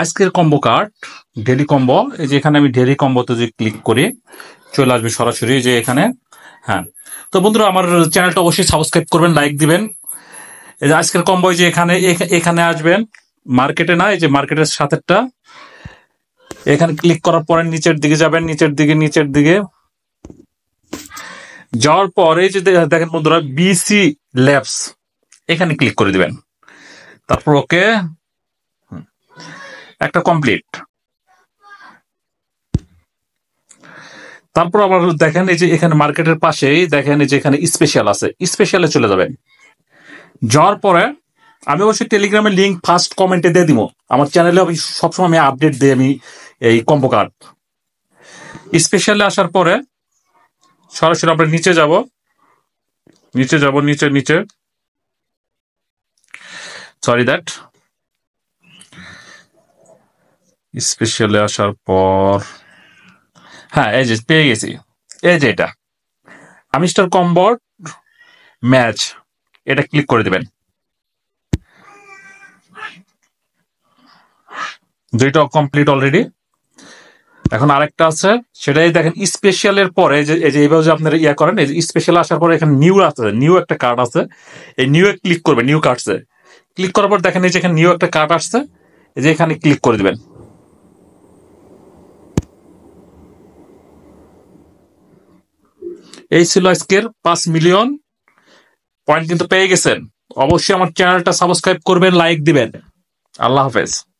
আজকের combo card daily combo এই যে এখানে আমি ডেলি কম্বোতে যদি ক্লিক করি চলে আসবে সরাসরি যে এখানে হ্যাঁ তো বন্ধুরা আমার চ্যানেলটা অবশ্যই সাবস্ক্রাইব করবেন লাইক দিবেন এই যে আজকের কম্বো যে এখানে এখানে আসবেন মার্কেটে না এই যে মার্কেটের সাথেরটা এখানে ক্লিক করার পরে নিচের দিকে যাবেন নিচের দিকে নিচের দিকে যাওয়ার পরে যে দেখেন বন্ধুরা বিসি ল্যাবস এখানে ক্লিক করে দিবেন তারপর ওকে একটা কমপ্লিট তারপর আবার দেখেন এই যে এখানে মার্কেটের পাশেই দেখেন এই যে এখানে স্পেশাল আছে স্পেশালে চলে যাবেন যাওয়ার পরে আমি অবশ্যই টেলিগ্রামের লিঙ্ক ফার্স্ট কমেন্টে দিয়ে দিব আমার চ্যানেলে আমি সবসময় আমি আপডেট দিই আমি এই কম্বো কার্ড স্পেশালে আসার পরে সরাসরি আমরা নিচে যাব নিচে যাব নিচে নিচে সরি দ্যাট স্পেশালে আসার পর হ্যাঁ এই যে পেয়ে গেছি এই যে এটা আমিস্টার কম্বট ম্যাচ এটা ক্লিক করে দেবেন দুইটা কমপ্লিট অলরেডি এখন আরেকটা আছে সেটাই দেখেন স্পেশালের পরে যে এই যে এইভাবে যে আপনারা ইয়া করেন এই স্পেশাল আসার পরে এখানে নিউ আছে নিউ একটা কার্ড আছে এই নিউ এ ক্লিক করবেন নিউ কার্ডসে ক্লিক করার পর দেখেন এই যে এখানে নিউ একটা কার্ড আসছে এই যে এখানে ক্লিক করে দিবেন এই ছিল আজকের পাঁচ মিলিয়ন পয়েন্ট কিন্তু পেয়ে গেছেন অবশ্যই আমার চ্যানেলটা সাবস্ক্রাইব করবেন লাইক দিবেন আল্লাহ হাফেজ